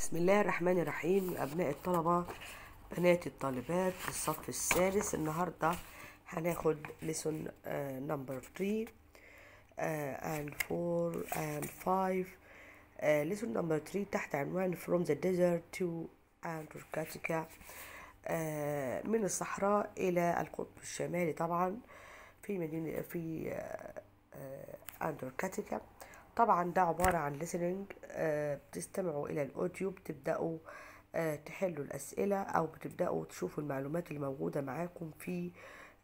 بسم الله الرحمن الرحيم أبناء الطلبة بنات الطالبات في الصف الثالث النهاردة هناخد لسون نمبر 3 and 4 and 5 لسون نمبر 3 تحت عنوان from the desert to Antarctica uh, من الصحراء إلى القطب الشمالي طبعا في مدينة في أنتاركتيكا uh, uh, طبعا ده عبارة عن listening آه، بتستمعوا إلى الأوديو بتبدأوا آه، تحلوا الأسئلة أو بتبدأوا تشوفوا المعلومات اللي موجودة معاكم في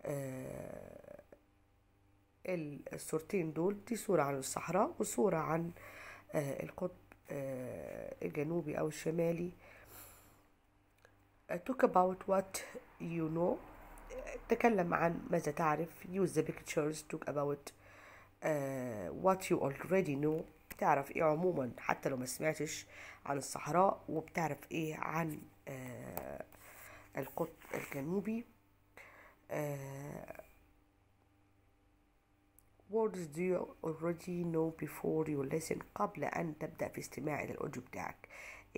آه، الصورتين دول دي صورة عن الصحراء وصورة عن القطب الجنوبي أو الشمالي talk about what you know تكلم عن ماذا تعرف use the pictures talk about وات يو اولريدي نو بتعرف ايه عموما حتى لو ما سمعتش عن الصحراء وبتعرف ايه عن آه القطب الجنوبي آه words do you already know before you listen قبل أن تبدأ في استماع إلى الأوديو بتاعك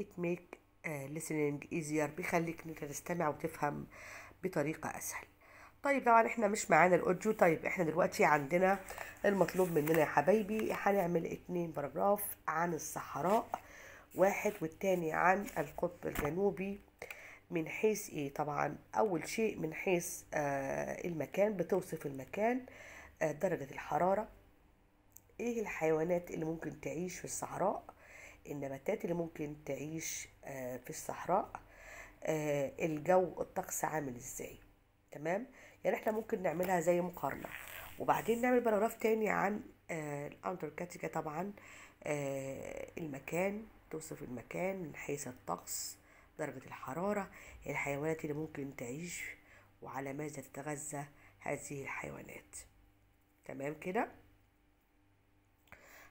it make uh, listening easier بيخليك إنك تستمع وتفهم بطريقة أسهل طيب طبعا احنا مش معانا الاوديو طيب احنا دلوقتي عندنا المطلوب مننا يا حبايبي هنعمل اتنين باراجراف عن الصحراء واحد والتاني عن القطب الجنوبي من حيث ايه طبعا اول شيء من حيث آه المكان بتوصف المكان آه درجة الحرارة ايه الحيوانات اللي ممكن تعيش في الصحراء النباتات اللي ممكن تعيش آه في الصحراء آه الجو الطقس عامل ازاي تمام يعني احنا ممكن نعملها زي مقارنة وبعدين نعمل باراجراف تاني عن آه، الاندر كاتيجا طبعا آه، المكان توصف المكان من حيث الطقس درجة الحرارة الحيوانات اللي ممكن تعيش وعلى ماذا تتغذى هذه الحيوانات تمام كده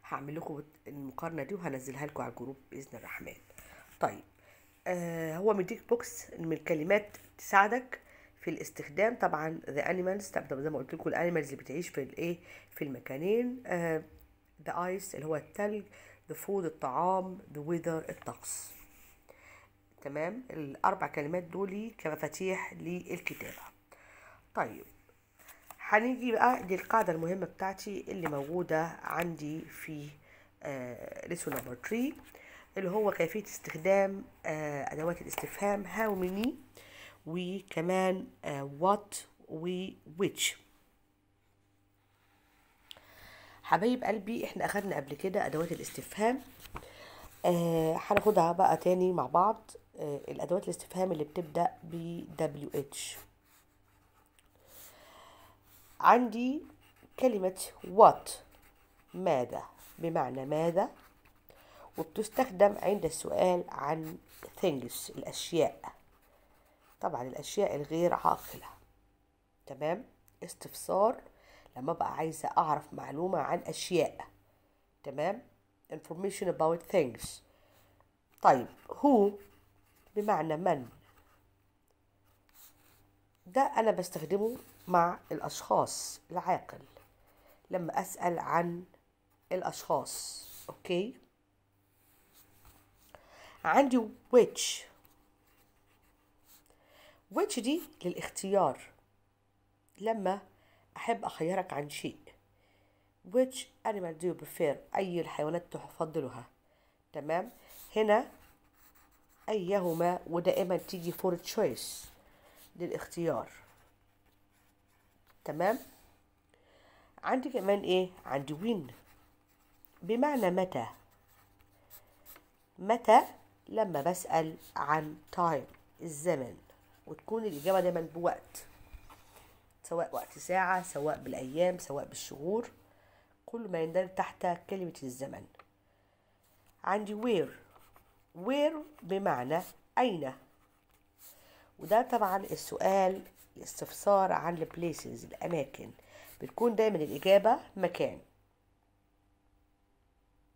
هعمل لكم المقارنة دي وهنزلها لكم على الجروب بإذن الرحمن طيب آه هو مديك بوكس من الكلمات تساعدك في الاستخدام طبعا ذا انيمالز طبعا زي ما قلت لكم الانيمالز اللي بتعيش في الايه في المكانين ذا آه، ايس اللي هو التلج ذا فود الطعام ذا ويذر الطقس تمام الاربع كلمات دول كمفاتيح للكتابه طيب هنيجي بقى دي القاعده المهمه بتاعتي اللي موجوده عندي في ريسو نمبر 3 اللي هو كيفيه استخدام آه ادوات الاستفهام هاو مني آه وكمان وات وويتش حبايب قلبي احنا اخدنا قبل كده ادوات الاستفهام آه، هناخدها آه بقى تاني مع بعض آه الادوات الاستفهام اللي بتبدا ب WH عندي كلمة what ماذا بمعنى ماذا وبتستخدم عند السؤال عن things الأشياء طبعا الأشياء الغير عاقلة تمام استفسار لما بقى عايزة أعرف معلومة عن أشياء تمام information about things طيب هو بمعنى من ده أنا بستخدمه مع الأشخاص العاقل لما أسأل عن الأشخاص أوكي عندي which ويتش دي للاختيار لما أحب أخيرك عن شيء which animal do you prefer أي الحيوانات تفضلها تمام هنا أيهما ودائما تيجي for choice للاختيار تمام عندي كمان ايه عندي وين بمعنى متى متى لما بسأل عن time الزمن وتكون الإجابة دايما بوقت سواء وقت ساعة سواء بالأيام سواء بالشهور كل ما يندرج تحت كلمة الزمن عندي وير وير بمعنى أين وده طبعا السؤال الاستفسار عن البليسز الأماكن بتكون دايما الإجابة مكان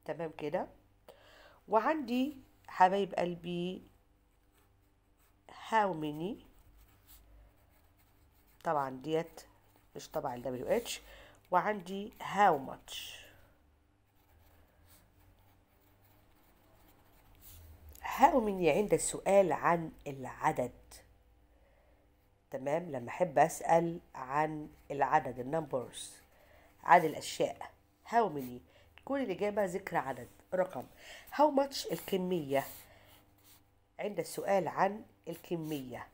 تمام كده وعندي حبايب قلبي how many طبعا ديت مش طبعا ال WH وعندي how much how many عند السؤال عن العدد تمام لما احب اسال عن العدد النمبرز عدد الاشياء how many تكون الاجابه ذكر عدد رقم how much الكميه عند السؤال عن الكمية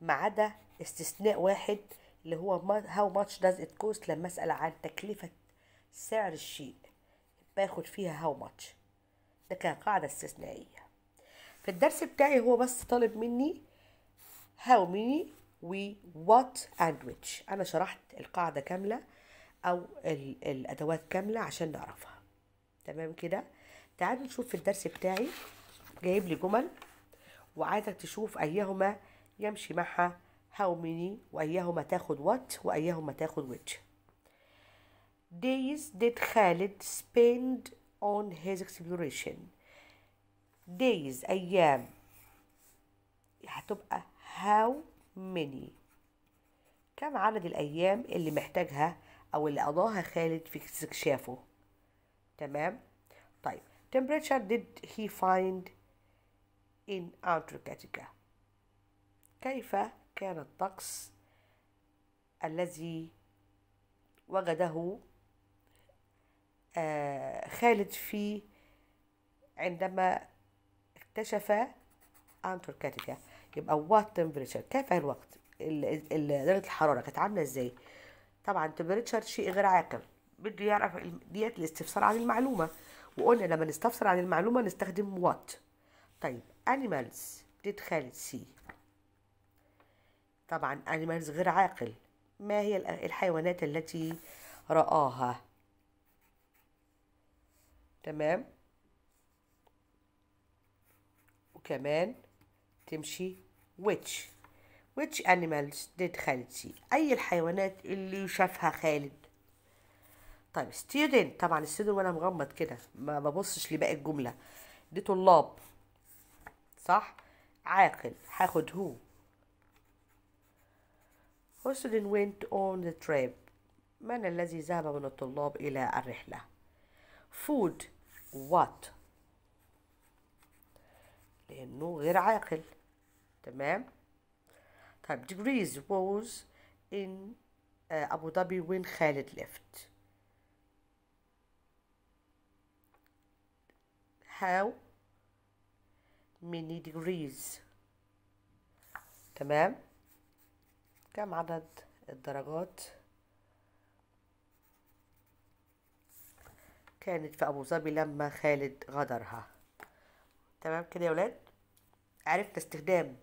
ما عدا استثناء واحد اللي هو هاو ماتش داز ات كوست لما اسال عن تكلفة سعر الشيء باخد فيها هاو ماتش ده كان قاعدة استثنائية في الدرس بتاعي هو بس طالب مني هاو ميني وي وات اند ويتش انا شرحت القاعدة كاملة او الادوات كاملة عشان نعرفها تمام كده تعالوا نشوف في الدرس بتاعي جايب لي جمل وعايزك تشوف أيهما يمشي معها how many وأيهما تاخد what وأيهما تاخد which days did خالد spend on his exploration days أيام هتبقى how many كم عدد الأيام اللي محتاجها أو اللي قضاها خالد في استكشافه تمام طيب temperature did he find in Antarctica كيف كان الطقس الذي وجده آه، خالد فيه عندما اكتشف أنتاركتيكا يبقى وات تمبريتشر كيف الوقت درجة الحرارة كانت عاملة ازاي طبعا تمبريتشر شيء غير عاقل بده يعرف ديت الاستفسار عن المعلومة وقلنا لما نستفسر عن المعلومة نستخدم وات طيب animals بندخل سي طبعا animals غير عاقل ما هي الحيوانات التي رآها تمام وكمان تمشي which which animals did خالد سي أي الحيوانات اللي شافها خالد طيب student طبعا student وأنا مغمض كده ما ببصش لباقي الجملة دي طلاب صح عاقل هاخد هو وصلن went on the trip من الذي ذهب من الطلاب إلى الرحلة food what لأنه غير عاقل تمام طيب degrees was in آه، أبو ظبي when خالد left how many degrees تمام كم عدد الدرجات كانت في أبو ظبي لما خالد غدرها تمام كده يا ولاد عرفنا استخدام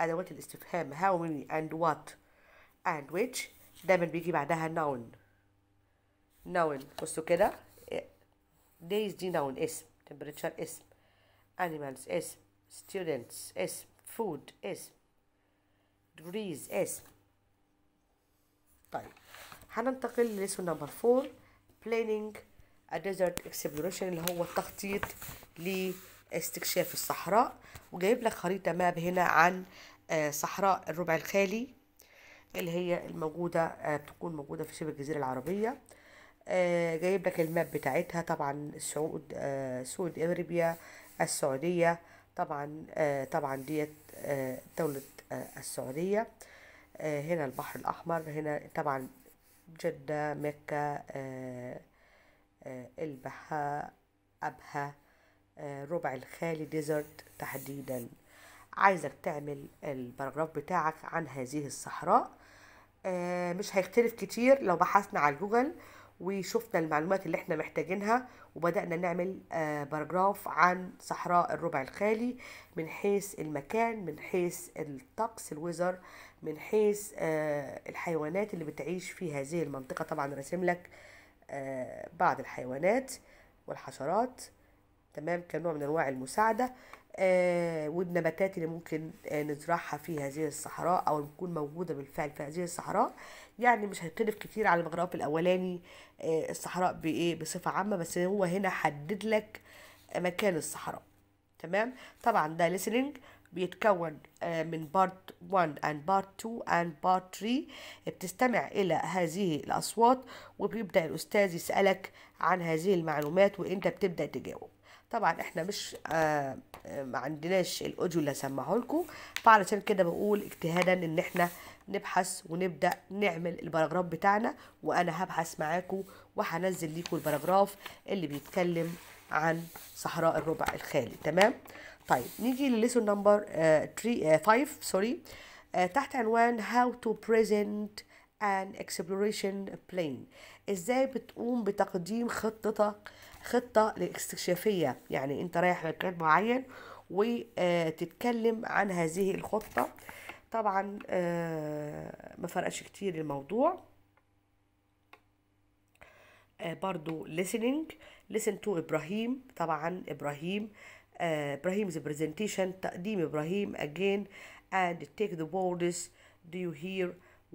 أدوات الاستفهام how many and what and which دايما بيجي بعدها noun noun بصوا كده days دي noun اسم temperature اسم animals اسم students s food s degrees s طيب هننتقل لسو نمبر 4 planning a desert exploration اللي هو التخطيط لاستكشاف الصحراء وجايب لك خريطة ماب هنا عن آه، صحراء الربع الخالي اللي هي الموجودة بتكون آه، موجودة في شبه الجزيرة العربية آه، جايب لك الماب بتاعتها طبعا السعود سعود اريبيا السعودية طبعا آه، طبعا ديت آه، دولة آه، السعودية هنا البحر الأحمر هنا طبعا جدة مكة البحاء أبها ربع الخالي ديزرت تحديدا عايزك تعمل البراجراف بتاعك عن هذه الصحراء مش هيختلف كتير لو بحثنا على جوجل وشفنا المعلومات اللي احنا محتاجينها وبدأنا نعمل باراجراف آه، عن صحراء الربع الخالي من حيث المكان من حيث الطقس الوزر من حيث آه، الحيوانات اللي بتعيش في هذه المنطقة طبعا راسم لك آه، بعض الحيوانات والحشرات تمام كنوع من انواع المساعده والنباتات اللي ممكن نزرعها في هذه الصحراء او تكون موجوده بالفعل في هذه الصحراء يعني مش هنختلف كتير على المغراف الاولاني آه، الصحراء بايه بصفه عامه بس هو هنا حدد لك مكان الصحراء تمام طبعا ده listening بيتكون آه، من بارت 1 and بارت 2 and بارت 3 بتستمع إلى هذه الأصوات وبيبدأ الأستاذ يسألك عن هذه المعلومات وأنت بتبدأ تجاوب طبعا احنا مش آه, آه، ما عندناش الاوديو اللي هسمعه لكم فعلشان كده بقول اجتهادا ان احنا نبحث ونبدأ نعمل البراجراف بتاعنا وأنا هبحث معاكم وهنزل ليكم البراجراف اللي بيتكلم عن صحراء الربع الخالي تمام طيب نيجي لليسون نمبر 5 آه، آه، سوري آه، تحت عنوان هاو تو بريزنت ان اكسبلوريشن بلان ازاي بتقوم بتقديم خطتك خطه الاستكشافيه يعني انت رايح مكان معين وتتكلم عن هذه الخطه طبعا آه، ما فرقش كتير الموضوع آه، برضو listening listen to إبراهيم طبعا إبراهيم آه، إبراهيم's presentation تقديم إبراهيم again and take the words do you hear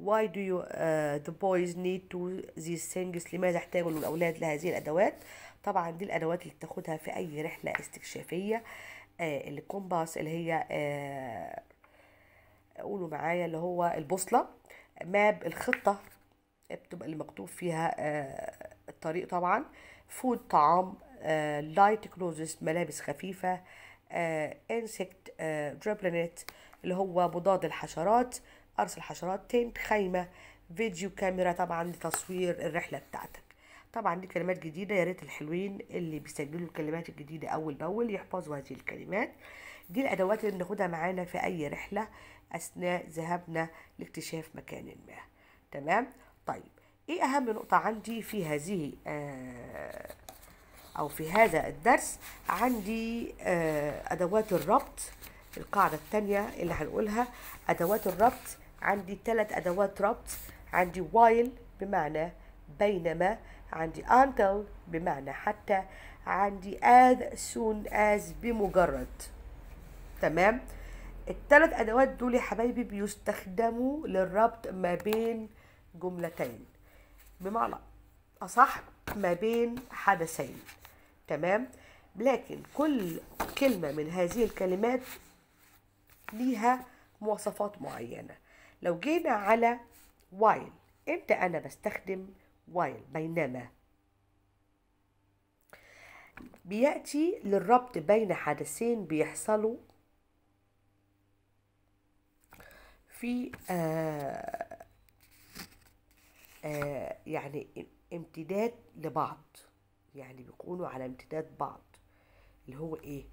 why do you uh, the boys need to these things لماذا احتاجوا الأولاد لهذه الأدوات طبعا دي الأدوات اللي تاخدها في أي رحلة استكشافية آه الكومباس اللي هي آه قولوا معايا اللي هو البوصله ماب الخطه بتبقى اللي مكتوب فيها آه، الطريق طبعا فود طعام لايت آه، كلوزز ملابس خفيفه انسكت آه، دربلنت اللي هو مضاد الحشرات قرص الحشرات تنت خيمه فيديو كاميرا طبعا لتصوير الرحله بتاعتك طبعا دي كلمات جديده يا ريت الحلوين اللي بيسجلوا الكلمات الجديده اول باول يحفظوا هذه الكلمات دي الادوات اللي بناخدها معانا في اي رحله أثناء ذهابنا لاكتشاف مكان ما تمام طيب إيه أهم نقطة عندي في هذه آه، أو في هذا الدرس عندي آه، أدوات الربط القاعدة الثانية اللي هنقولها أدوات الربط عندي ثلاث أدوات ربط عندي وايل بمعنى بينما عندي until بمعنى حتى عندي as soon as بمجرد تمام الثلاث ادوات دول يا حبايبي بيستخدموا للربط ما بين جملتين بمعنى اصح ما بين حدثين تمام لكن كل كلمه من هذه الكلمات ليها مواصفات معينه لو جينا على وايل امتى انا بستخدم وايل بينما بياتي للربط بين حدثين بيحصلوا في آه، آه، يعني امتداد لبعض يعني بيكونوا على امتداد بعض اللي هو ايه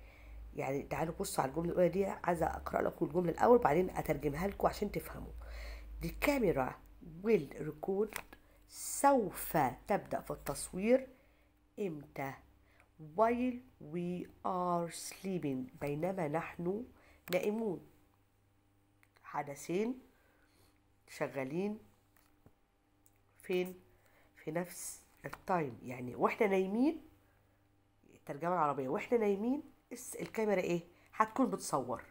يعني تعالوا بصوا على الجمله الاولى دي عايزه اقرا لكم الجمله الاول بعدين اترجمها لكم عشان تفهموا دي camera ويل ريكورد سوف تبدأ في التصوير إمتى؟ while we are sleeping بينما نحن نائمون حدثين شغالين فين في نفس التايم يعني واحنا نايمين الترجمة العربية واحنا نايمين الكاميرا ايه هتكون بتصور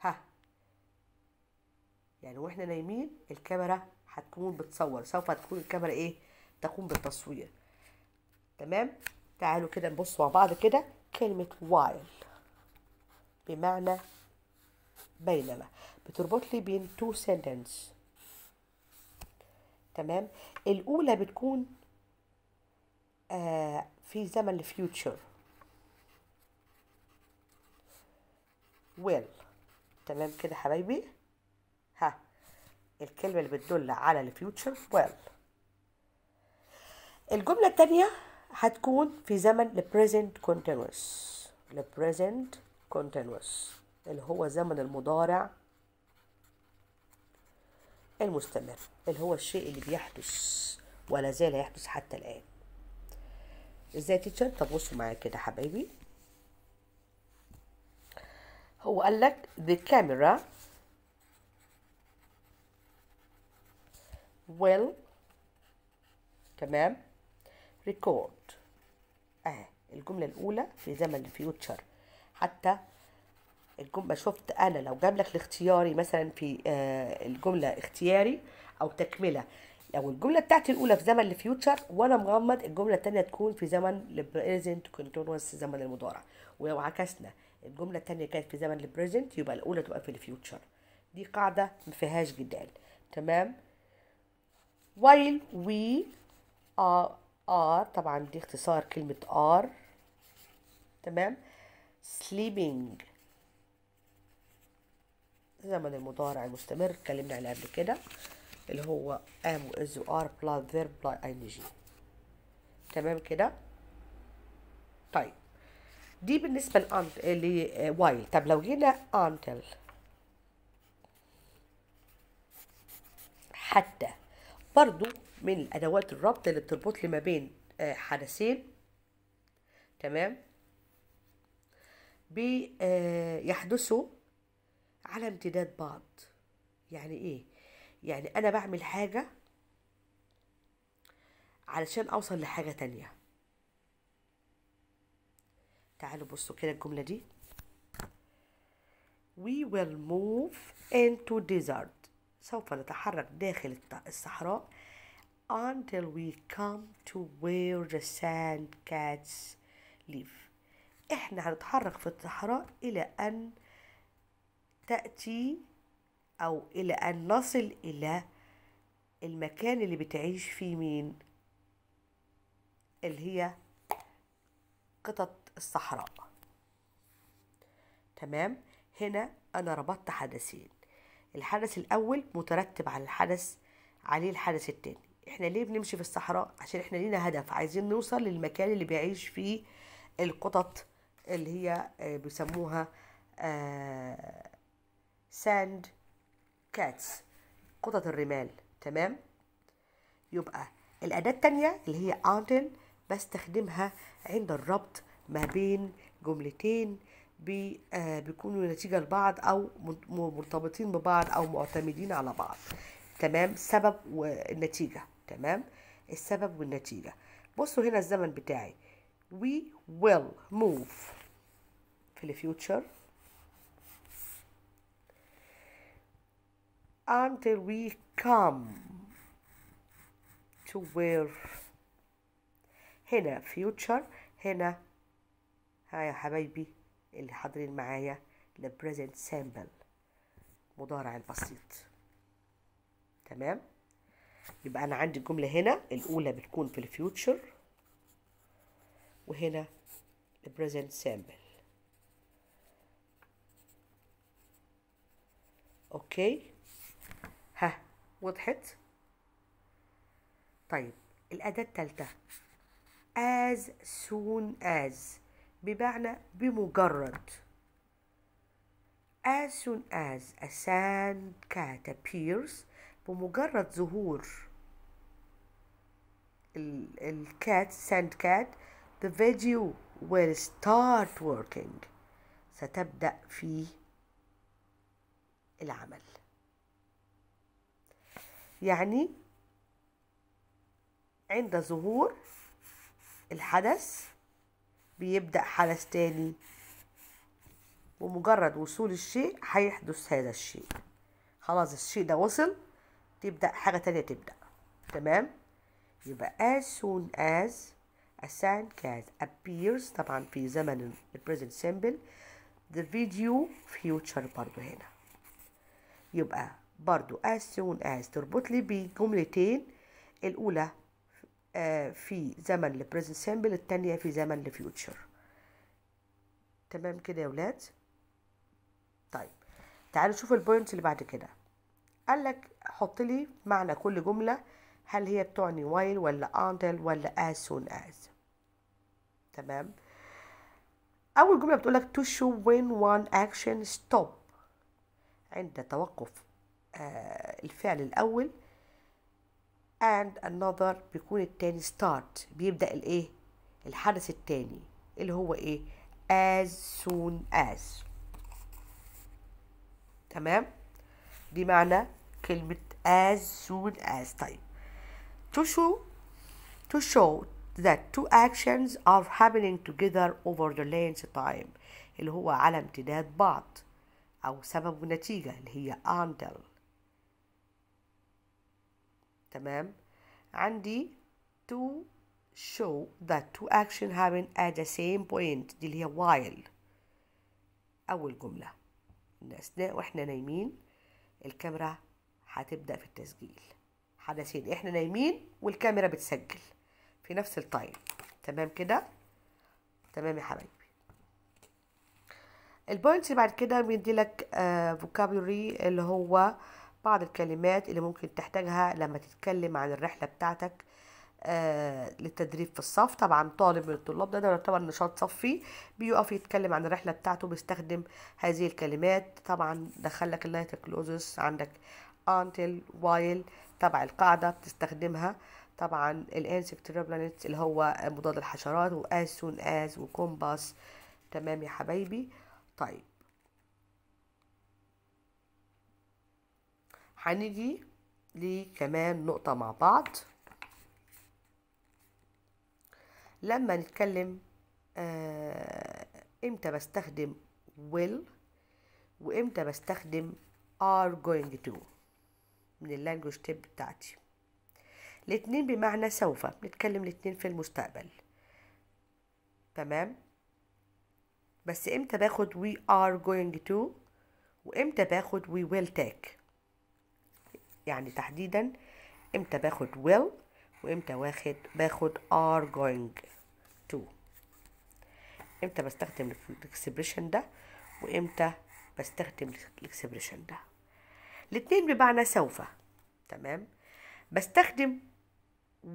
ها يعني واحنا نايمين الكاميرا هتكون بتصور سوف تكون الكاميرا ايه تقوم بالتصوير تمام تعالوا كده نبص مع بعض كده كلمة while بمعنى بينما بتربط لي بين تو سنتنس تمام الاولى بتكون آه في زمن الفيوتشر ويل تمام كده حبايبي ها الكلمه اللي بتدل على الفيوتشر ويل الجمله الثانيه هتكون في زمن البريزنت كونتينوس البريزنت كونتينوس اللي هو زمن المضارع المستمر اللي هو الشيء اللي بيحدث ولا زال يحدث حتى الآن ازاي تيتشر طب بصوا معايا كده حبايبي هو قال لك the camera will تمام record اه الجملة الأولى في زمن الفيوتشر حتى الجمله شفت انا لو جاب لك الاختياري مثلا في آه، الجمله اختياري او تكمله لو الجمله بتاعتي الاولى في زمن الفيوتشر وانا مغمض الجمله الثانيه تكون في زمن البريزنت كونتينوس زمن المضارع ولو عكسنا الجمله الثانيه كانت في زمن البريزنت يبقى الاولى تبقى في الفيوتشر دي قاعده ما فيهاش جدال تمام while we are are طبعا دي اختصار كلمه are تمام sleeping زمن المضارع المستمر اتكلمنا عليه قبل كده اللي هو ام از ار بلس فيرب بلس ان جي تمام كده طيب دي بالنسبه لانت لوايل طب لو جينا انتل حتى برضو من ادوات الربط اللي بتربط لي ما بين آه، حدثين تمام بيحدثوا آه، على امتداد بعض يعني ايه يعني انا بعمل حاجه علشان اوصل لحاجه تانية تعالوا بصوا كده الجمله دي we will move into desert سوف نتحرك داخل الصحراء until we come to where the sand cats live احنا هنتحرك في الصحراء الى ان تأتي أو إلى أن نصل إلى المكان اللي بتعيش فيه مين اللي هي قطط الصحراء تمام هنا أنا ربطت حدثين الحدث الأول مترتب على الحدث عليه الحدث التاني احنا ليه بنمشي في الصحراء عشان احنا لينا هدف عايزين نوصل للمكان اللي بيعيش فيه القطط اللي هي آه، بيسموها آه ساند كاتس قطط الرمال تمام يبقى الأداة التانية اللي هي until بستخدمها عند الربط ما بين جملتين بي آه بيكونوا نتيجة لبعض أو مرتبطين ببعض أو معتمدين على بعض تمام سبب والنتيجة تمام السبب والنتيجة بصوا هنا الزمن بتاعي we will move في الفيوتشر until we come to where هنا future هنا ها يا حبايبي اللي حاضرين معايا the present simple مضارع البسيط تمام يبقى انا عندي الجمله هنا الاولى بتكون في الفيوتشر وهنا present simple اوكي وضحت طيب الأداة التالتة as soon as بمعنى بمجرد as soon as a sand cat appears بمجرد ظهور الكات sand cat the video will start working ستبدأ في العمل يعني عند ظهور الحدث بيبدأ حدث تاني ومجرد وصول الشيء هيحدث هذا الشيء خلاص الشيء ده وصل تبدأ حاجة تانية تبدأ تمام يبقى as soon as a cat appears طبعا في زمن ال present simple the video future برضو هنا يبقى برضو as soon as تربط لي بجملتين الأولى آه، في زمن present simple التانية في زمن future تمام كده يا ولاد طيب تعالوا نشوف البوينتس اللي بعد كده قال لك حط لي معنى كل جملة هل هي بتعني while ولا until ولا as soon as تمام أول جملة بتقول لك to show when one action stop عند توقف آه، الفعل الأول and another بيكون التاني start بيبدأ الإيه الحدث التاني اللي هو إيه as soon as تمام دي معنى كلمة as soon as طيب to show to show that two actions are happening together over the length of time اللي هو على امتداد بعض أو سبب ونتيجة اللي هي until تمام عندي to show that two action happen at the same point دي اللي هي while أول جملة إن أثناء وإحنا نايمين الكاميرا هتبدأ في التسجيل حدثين إحنا نايمين والكاميرا بتسجل في نفس التايم تمام كده تمام يا حبايبي البوينتس بعد كده بيدي لك آه اللي هو آه بعض الكلمات اللي ممكن تحتاجها لما تتكلم عن الرحلة بتاعتك آه، للتدريب في الصف طبعا طالب من الطلاب ده ده يعتبر نشاط صفي بيقف يتكلم عن الرحله بتاعته بيستخدم هذه الكلمات طبعا دخلك اللايت كلوزس عندك until while تبع القاعده بتستخدمها طبعا الانسكت اللي هو مضاد الحشرات واز سون از وكومباس تمام يا حبايبي طيب هنيجي لكمان نقطة مع بعض لما نتكلم آه امتى بستخدم will وامتى بستخدم are going to من اللانجوج تيب بتاعتي الاتنين بمعنى سوف بنتكلم الاتنين في المستقبل تمام بس امتى باخد we are going to وامتى باخد we will take يعني تحديدا امتى باخد will وامتى واخد باخد are going to امتى بستخدم الاكسبريشن ده وامتى بستخدم الاكسبريشن ده الاثنين بمعنى سوف تمام بستخدم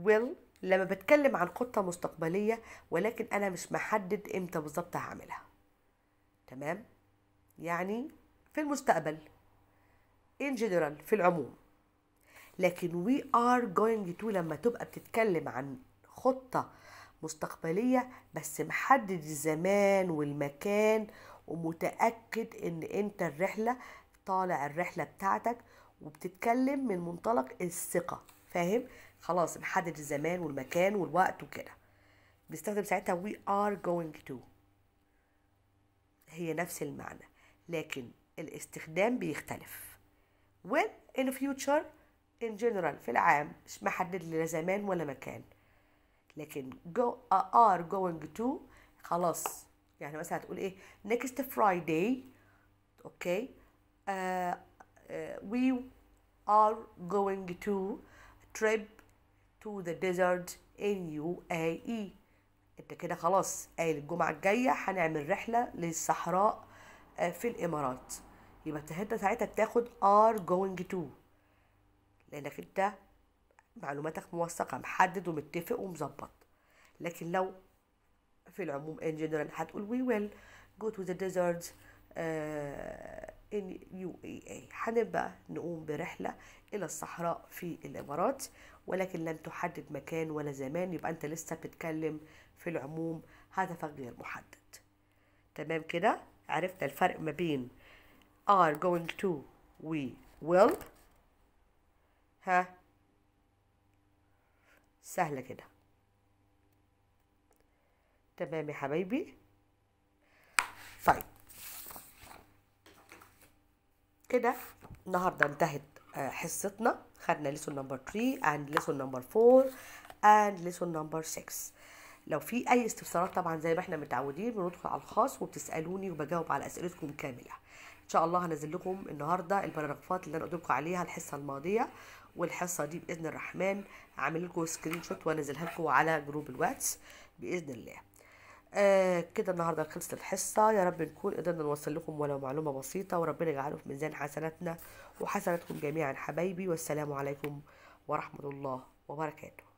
will لما بتكلم عن خطة مستقبلية ولكن أنا مش محدد إمتى بالظبط هعملها تمام يعني في المستقبل in general في العموم لكن وي ار جوينج تو لما تبقى بتتكلم عن خطة مستقبلية بس محدد الزمان والمكان ومتأكد ان انت الرحلة طالع الرحلة بتاعتك وبتتكلم من منطلق الثقة فاهم خلاص محدد الزمان والمكان والوقت وكده بنستخدم ساعتها وي ار جوينج تو هي نفس المعنى لكن الاستخدام بيختلف when in future ان جنرال في العام مش محدد لنا زمان ولا مكان لكن جو ار جوينج تو خلاص يعني مثلا هتقول ايه next Friday اوكي uh, uh, we are going to trip to the desert in UAE انت كده خلاص قايل الجمعة الجاية هنعمل رحلة للصحراء آه، في الامارات يبقى انت ساعتها بتاخد are going to لانك انت معلوماتك موثقه محدد ومتفق ومظبط لكن لو في العموم ان جنرال هتقول وي ويل جو تو ذا ديزرتس ان يو اي اي هنبقى نقوم برحله الى الصحراء في الامارات ولكن لن تحدد مكان ولا زمان يبقى انت لسه بتتكلم في العموم هدفك غير محدد تمام كده عرفنا الفرق ما بين are going to we will ها سهلة كده تمام يا حبايبي طيب كده النهارده انتهت آه، حصتنا خدنا ليسون نمبر 3 اند ليسون نمبر 4 اند ليسون نمبر 6 لو في اي استفسارات طبعا زي ما احنا متعودين بندخل على الخاص وبتسالوني وبجاوب على اسئلتكم كامله ان شاء الله هنزل لكم النهارده البراغرافات اللي انا قلت لكم عليها الحصه الماضيه والحصه دي باذن الرحمن عامل لكم سكرين شوت وانزلها لكم على جروب الواتس باذن الله آه كده النهارده خلصت الحصه يا رب نكون قدرنا نوصل لكم ولو معلومه بسيطه وربنا يجعله في ميزان حسناتنا وحسناتكم جميعا حبايبي والسلام عليكم ورحمه الله وبركاته